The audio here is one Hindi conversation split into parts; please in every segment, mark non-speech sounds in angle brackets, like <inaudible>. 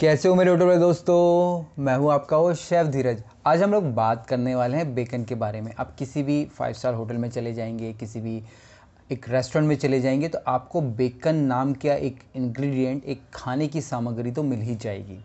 कैसे हो मेरे यूट्यूब दोस्तों मैं हूं आपका वो शेफ़ धीरज आज हम लोग बात करने वाले हैं बेकन के बारे में आप किसी भी फाइव स्टार होटल में चले जाएंगे किसी भी एक रेस्टोरेंट में चले जाएंगे तो आपको बेकन नाम का एक इंग्रेडिएंट एक खाने की सामग्री तो मिल ही जाएगी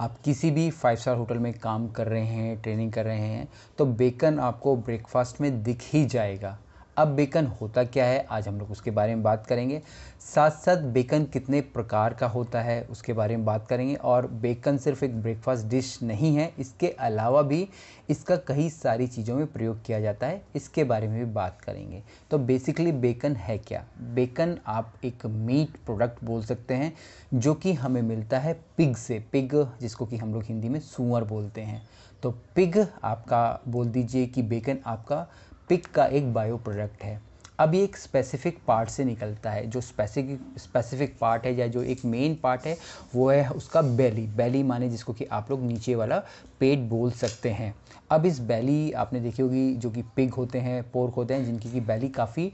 आप किसी भी फाइव स्टार होटल में काम कर रहे हैं ट्रेनिंग कर रहे हैं तो बेकन आपको ब्रेकफास्ट में दिख ही जाएगा अब बेकन होता क्या है आज हम लोग उसके बारे में बात करेंगे साथ साथ बेकन कितने प्रकार का होता है उसके बारे में बात करेंगे और बेकन सिर्फ एक ब्रेकफास्ट डिश नहीं है इसके अलावा भी इसका कई सारी चीज़ों में प्रयोग किया जाता है इसके बारे में भी बात करेंगे तो बेसिकली बेकन है क्या बेकन आप एक मीट प्रोडक्ट बोल सकते हैं जो कि हमें मिलता है पिग से पिग जिसको कि हम लोग हिंदी में सूअर बोलते हैं तो पिग आपका बोल दीजिए कि बेकन आपका पिक का एक बायो प्रोडक्ट है अब ये एक स्पेसिफिक पार्ट से निकलता है जो स्पेसिफिक स्पेसिफिक पार्ट है या जो एक मेन पार्ट है वो है उसका बेली बेली माने जिसको कि आप लोग नीचे वाला पेट बोल सकते हैं अब इस बेली आपने देखी होगी जो कि पिग होते हैं पोर्क होते हैं जिनकी की बेली काफ़ी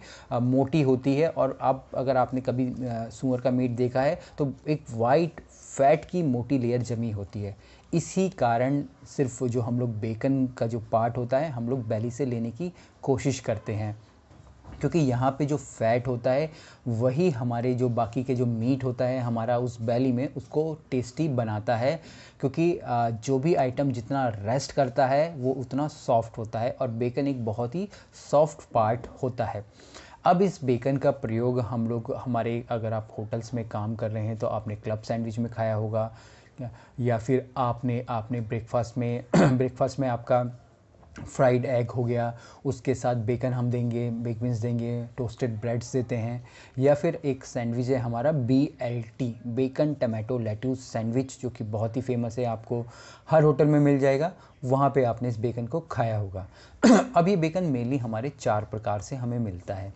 मोटी होती है और अब अगर आपने कभी सूअर का मीट देखा है तो एक वाइट फैट की मोटी लेयर जमी होती है इसी कारण सिर्फ जो हम लोग बेकन का जो पार्ट होता है हम लोग बेली से लेने की कोशिश करते हैं क्योंकि यहाँ पे जो फैट होता है वही हमारे जो बाकी के जो मीट होता है हमारा उस बैली में उसको टेस्टी बनाता है क्योंकि जो भी आइटम जितना रेस्ट करता है वो उतना सॉफ्ट होता है और बेकन एक बहुत ही सॉफ्ट पार्ट होता है अब इस बेकन का प्रयोग हम लोग हमारे अगर आप होटल्स में काम कर रहे हैं तो आपने क्लब सैंडविच में खाया होगा या फिर आपने आपने ब्रेकफास्ट में ब्रेकफास्ट <clears throat> में आपका फ्राइड एग हो गया उसके साथ बेकन हम देंगे बेकबिन्स देंगे टोस्टेड ब्रेड्स देते हैं या फिर एक सैंडविच है हमारा B L T bacon tomato lettuce sandwich जो कि बहुत ही फेमस है आपको हर होटल में मिल जाएगा वहाँ पे आपने इस बेकन को खाया होगा <clears throat> अब ये बेकन मेनली हमारे चार प्रकार से हमें मिलता है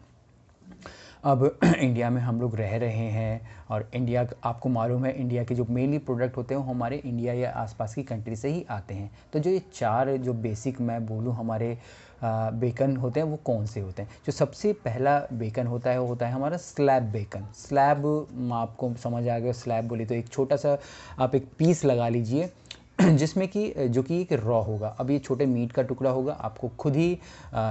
अब <clears throat> इंडिया में हम लोग रह रहे हैं और इंडिया आपको मालूम है इंडिया के जो मेनली प्रोडक्ट होते हैं वो हमारे इंडिया या आसपास की कंट्री से ही आते हैं तो जो ये चार जो बेसिक मैं बोलूँ हमारे बेकन होते हैं वो कौन से होते हैं जो सबसे पहला बेकन होता है वो होता है हमारा स्लैब बेकन स्लैब आपको समझ आ गया स्लैब बोली तो एक छोटा सा आप एक पीस लगा लीजिए <clears throat> जिसमें कि जो कि एक रॉ होगा अब ये छोटे मीट का टुकड़ा होगा आपको खुद ही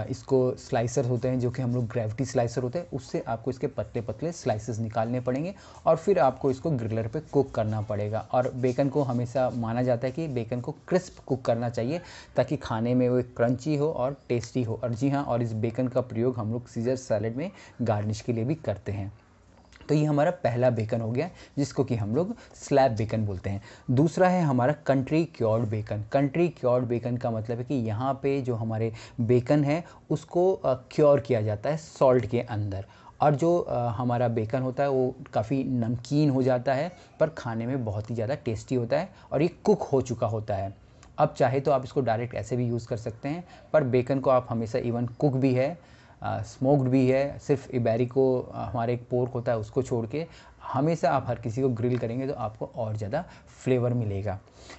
इसको स्लाइसर होते हैं जो कि हम लोग ग्रेविटी स्लाइसर होते हैं उससे आपको इसके पतले पतले स्लाइसेस निकालने पड़ेंगे और फिर आपको इसको ग्रिलर पे कुक करना पड़ेगा और बेकन को हमेशा माना जाता है कि बेकन को क्रिस्प कुक करना चाहिए ताकि खाने में वो क्रंची हो और टेस्टी हो और जी हाँ और इस बेकन का प्रयोग हम लोग सीजर सैलड में गार्निश के लिए भी करते हैं तो ये हमारा पहला बेकन हो गया जिसको कि हम लोग स्लैब बेकन बोलते हैं दूसरा है हमारा country cured bacon country cured bacon का मतलब है कि यहाँ पे जो हमारे बेकन है उसको क्योर किया जाता है सॉल्ट के अंदर और जो हमारा बेकन होता है वो काफ़ी नमकीन हो जाता है पर खाने में बहुत ही ज़्यादा टेस्टी होता है और ये कुक हो चुका होता है अब चाहे तो आप इसको डायरेक्ट ऐसे भी यूज़ कर सकते हैं पर बेकन को आप हमेशा इवन कुक भी है स्मोक्ड भी है सिर्फ इबेरिको हमारे एक पोर्क होता है उसको छोड़ के हमेशा आप हर किसी को ग्रिल करेंगे तो आपको और ज़्यादा फ्लेवर मिलेगा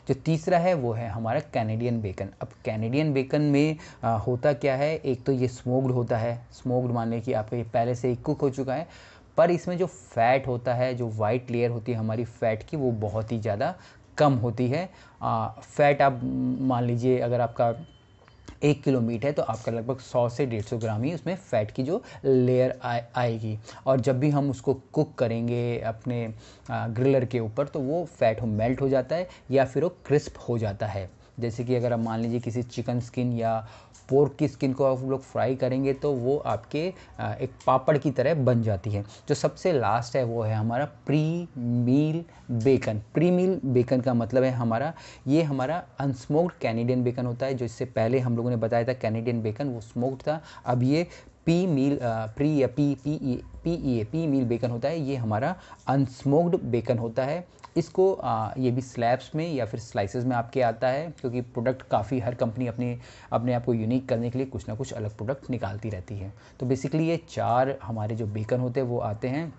जो तीसरा है वो है हमारा कैनेडियन बेकन अब कैनेडियन बेकन में आ, होता क्या है एक तो ये स्मोक्ड होता है स्मोक्ड मान लें कि आपका ये पहले से ही कुक हो चुका है पर इसमें जो फैट होता है जो वाइट लेयर होती है हमारी फ़ैट की वो बहुत ही ज़्यादा कम होती है आ, फैट आप मान लीजिए अगर आपका एक किलो मीट है तो आपका लगभग सौ से डेढ़ सौ ग्राम ही उसमें फ़ैट की जो लेयर आ, आएगी और जब भी हम उसको कुक करेंगे अपने ग्रिलर के ऊपर तो वो फ़ैट हो मेल्ट हो जाता है या फिर वो क्रिस्प हो जाता है जैसे कि अगर आप मान लीजिए किसी चिकन स्किन या पोर्क की स्किन को आप लोग फ्राई करेंगे तो वो आपके एक पापड़ की तरह बन जाती है जो सबसे लास्ट है वो है हमारा peameal bacon peameal bacon का मतलब है हमारा ये हमारा अनस्मोक्ड कैनेडियन बेकन होता है जो इससे पहले हम लोगों ने बताया था कैनेडियन बेकन वो स्मोक्ड था अब ये पी मील प्री या P P E P E A peameal bacon होता है ये हमारा अनस्मोक्ड बेकन होता है इसको आ, uh, ये भी स्लैब्स में या फिर स्लाइसेस में आपके आता है क्योंकि प्रोडक्ट काफ़ी हर कंपनी अपने अपने आप को यूनिक करने के लिए कुछ ना कुछ अलग प्रोडक्ट निकालती रहती है तो बेसिकली ये चार हमारे जो बेकन होते हैं वो आते हैं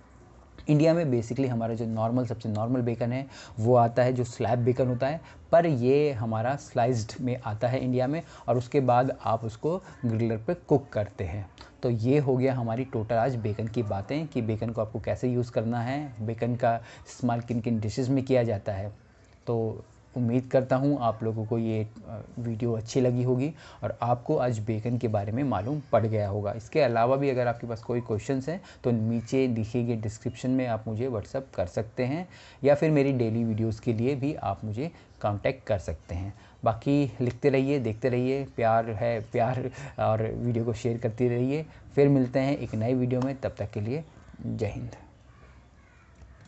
इंडिया में बेसिकली हमारा जो नॉर्मल सबसे नॉर्मल बेकन है वो आता है जो स्लैब बेकन होता है पर ये हमारा स्लाइस्ड में आता है इंडिया में और उसके बाद आप उसको ग्रिलर पे कुक करते हैं तो ये हो गया हमारी टोटल आज बेकन की बातें कि बेकन को आपको कैसे यूज़ करना है बेकन का इस्तेमाल किन किन डिशेज़ में किया जाता है तो उम्मीद करता हूँ आप लोगों को ये वीडियो अच्छी लगी होगी और आपको आज बेकन के बारे में मालूम पड़ गया होगा इसके अलावा भी अगर आपके पास कोई क्वेश्चन हैं तो नीचे लिखे गए डिस्क्रिप्शन में आप मुझे व्हाट्सअप कर सकते हैं या फिर मेरी डेली वीडियोज़ के लिए भी आप मुझे कांटेक्ट कर सकते हैं बाकी लिखते रहिए देखते रहिए प्यार है प्यार और वीडियो को शेयर करते रहिए फिर मिलते हैं एक नए वीडियो में तब तक के लिए जय हिंद